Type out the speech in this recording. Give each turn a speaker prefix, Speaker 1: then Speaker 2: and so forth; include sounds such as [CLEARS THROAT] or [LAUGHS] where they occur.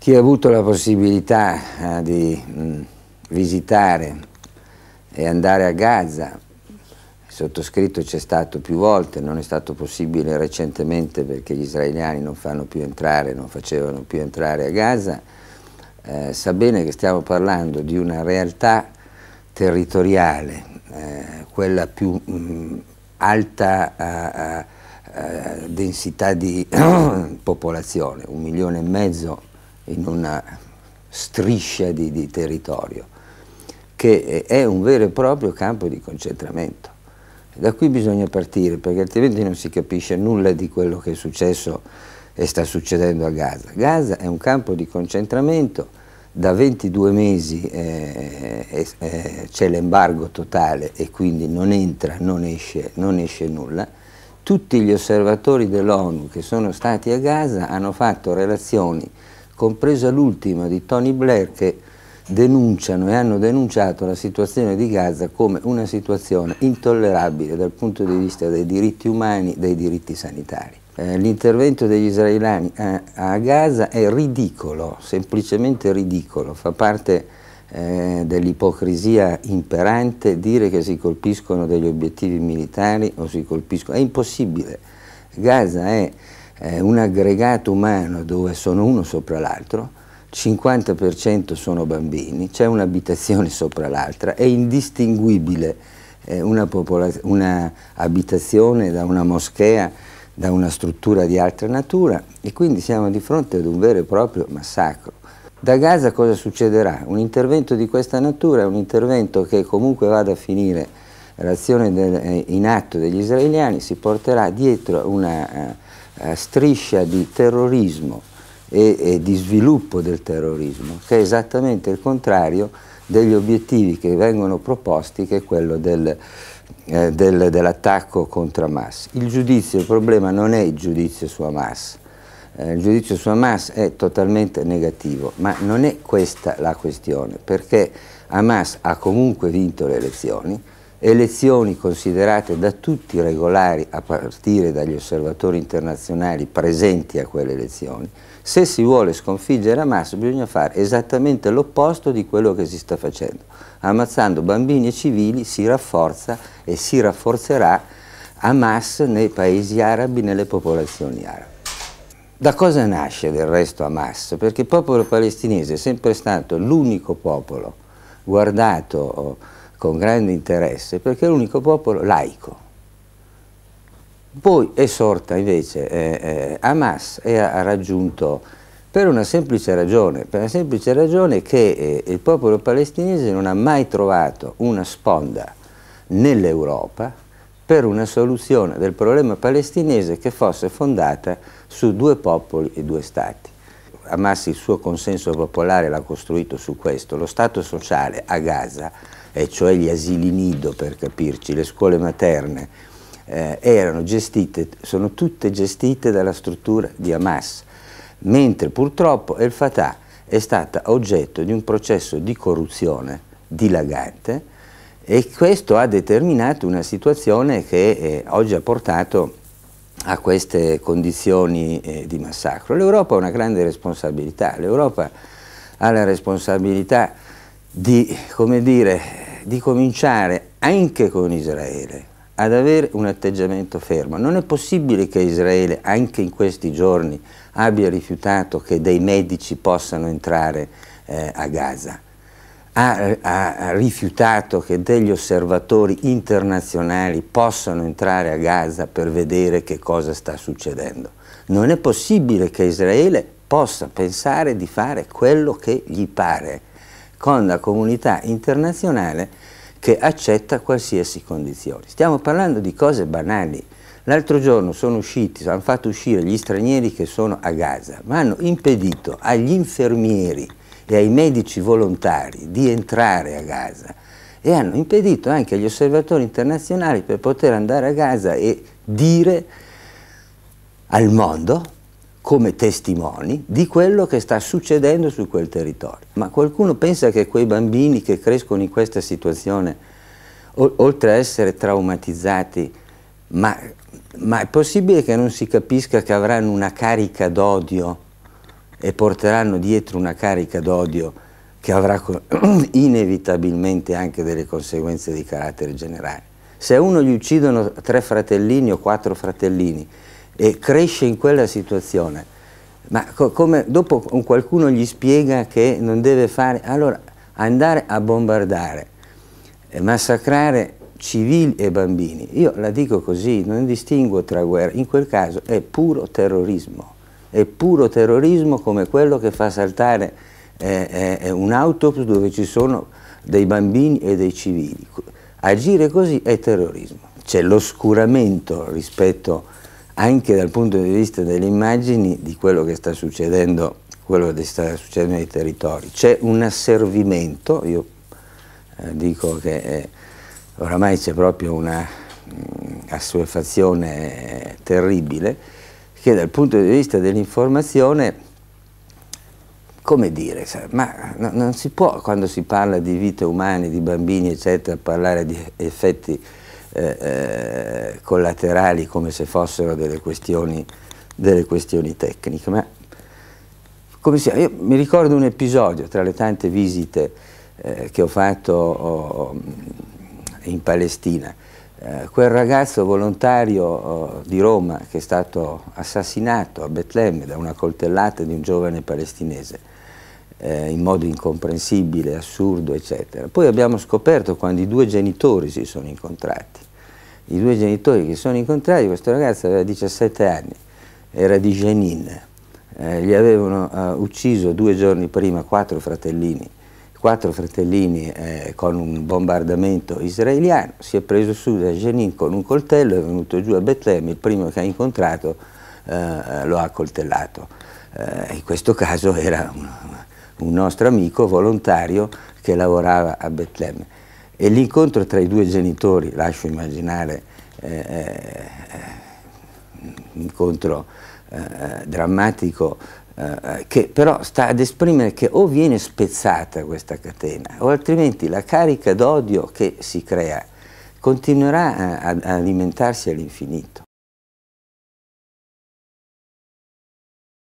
Speaker 1: Chi ha avuto la possibilità eh, di mh, mm, visitare e andare a Gaza, il sottoscritto c'è stato più volte, non è stato possibile recentemente perché gli israeliani non fanno più entrare, non facevano più entrare a Gaza, eh, sa bene che stiamo parlando di una realtà territoriale, eh, quella più mh, mm, alta a, a, a densità di [CLEARS THROAT] popolazione, un milione e mezzo in una striscia di, di territorio, che è un vero e proprio campo di concentramento. Da qui bisogna partire perché altrimenti non si capisce nulla di quello che è successo e sta succedendo a Gaza. Gaza è un campo di concentramento, da 22 mesi eh, eh, eh, c'è l'embargo totale e quindi non entra, non esce, non esce nulla. Tutti gli osservatori dell'ONU che sono stati a Gaza hanno fatto relazioni compresa l'ultima di Tony Blair che denunciano e hanno denunciato la situazione di Gaza come una situazione intollerabile dal punto di vista dei diritti umani, e dei diritti sanitari. Eh, l'intervento degli israeliani a, a, Gaza è ridicolo, semplicemente ridicolo, fa parte eh, dell'ipocrisia imperante dire che si colpiscono degli obiettivi militari o si colpiscono, è impossibile. Gaza è eh, un aggregato umano dove sono uno sopra l'altro, 50% sono bambini, c'è un'abitazione [LAUGHS] sopra l'altra, è indistinguibile eh, una, una abitazione da una moschea, da una struttura di altra natura e quindi siamo di fronte ad un vero e proprio massacro. Da Gaza cosa succederà? Un intervento di questa natura un intervento che comunque vada a finire l'azione eh, in atto degli israeliani si porterà dietro una eh, eh, striscia di terrorismo e, e di sviluppo del terrorismo, che è esattamente il contrario degli obiettivi che vengono proposti, che è quello del, eh, del, dell'attacco contro Hamas. Il giudizio, il problema non è il giudizio su Hamas, eh, il giudizio su Hamas è totalmente negativo, ma non è questa la questione, perché Hamas ha comunque vinto le elezioni, elezioni considerate da tutti regolari a partire dagli osservatori internazionali presenti a quelle elezioni, se si vuole sconfiggere Hamas bisogna fare esattamente l'opposto di quello che si sta facendo. Ammazzando bambini e civili si rafforza e si rafforzerà Hamas nei paesi arabi, nelle popolazioni arabe. Da cosa nasce del resto Hamas? Perché il popolo palestinese è sempre stato l'unico popolo guardato oh, con grande interesse perché è l'unico popolo laico. Poi è sorta invece eh, eh, Hamas e ha, raggiunto per una semplice ragione, per una semplice ragione che eh, il popolo palestinese non ha mai trovato una sponda nell'Europa per una soluzione del problema palestinese che fosse fondata su due popoli e due stati. Hamas il suo consenso popolare l'ha costruito su questo, lo Stato sociale a Gaza e cioè gli asili nido per capirci, le scuole materne, eh, erano gestite, sono tutte gestite dalla struttura di Hamas, mentre purtroppo El Fatah è stata oggetto di un processo di corruzione dilagante e questo ha determinato una situazione che eh, oggi ha portato a queste condizioni eh, di massacro. L'Europa ha una grande responsabilità, l'Europa ha la responsabilità di, come dire, di cominciare anche con Israele ad avere un atteggiamento fermo. Non è possibile che Israele anche in questi giorni abbia rifiutato che dei medici possano entrare eh, a Gaza. Ha, ha, rifiutato che degli osservatori internazionali possano entrare a Gaza per vedere che cosa sta succedendo. Non è possibile che Israele possa pensare di fare quello che gli pare con la comunità internazionale che accetta qualsiasi condizione. Stiamo parlando di cose banali. L'altro giorno sono usciti, hanno fatto uscire gli stranieri che sono a Gaza, ma hanno impedito agli infermieri e ai medici volontari di entrare a Gaza e hanno impedito anche agli osservatori internazionali per poter andare a Gaza e dire al mondo come testimoni di quello che sta succedendo su quel territorio. Ma qualcuno pensa che quei bambini che crescono in questa situazione, oltre a essere traumatizzati, ma, ma è possibile che non si capisca che avranno una carica d'odio e porteranno dietro una carica d'odio che avrà [CLEARS THROAT] inevitabilmente anche delle conseguenze di carattere generale. Se a uno gli uccidono tre fratellini o quattro fratellini, e cresce in quella situazione, ma co come dopo qualcuno gli spiega che non deve fare, allora andare a bombardare, massacrare civili e bambini, io la dico così, non distingo tra guerre, in quel caso è puro terrorismo, è puro terrorismo come quello che fa saltare eh, eh, eh, un autobus dove ci sono dei bambini e dei civili. Agire così è terrorismo, c'è l'oscuramento rispetto a anche dal punto di vista delle immagini di quello che sta succedendo, quello che sta succedendo nei territori. C'è un asservimento, io eh, dico che eh, oramai c'è proprio una mh, mm, assuefazione eh, terribile, che dal punto di vista dell'informazione come dire, ma non si può quando si parla di vite umane, di bambini, eccetera, parlare di effetti eh, eh, collaterali come se fossero delle questioni, delle questioni tecniche. Ma come si, io mi ricordo un episodio tra le tante visite eh, che ho fatto oh, oh in Palestina. Eh, quel ragazzo volontario oh, di Roma che è stato assassinato a Betlemme da una coltellata di un giovane palestinese eh, in modo incomprensibile, assurdo, eccetera. Poi abbiamo scoperto quando i due genitori si sono incontrati, i due genitori che sono incontrati, questo ragazzo aveva 17 anni, era di Genin, eh, gli avevano eh, ucciso due giorni prima quattro fratellini, quattro fratellini eh, con un bombardamento israeliano, si è preso su da Genin con un coltello, è venuto giù a Betlemme, il primo che ha incontrato eh, lo ha accoltellato. Eh, in questo caso era un, un nostro amico volontario che lavorava a Betlemme. E l'incontro tra i due genitori, lascio immaginare eh, eh un incontro eh, drammatico, eh, eh, che però sta ad esprimere che o viene spezzata questa catena o altrimenti la carica d'odio che si crea continuerà eh, ad alimentarsi all'infinito.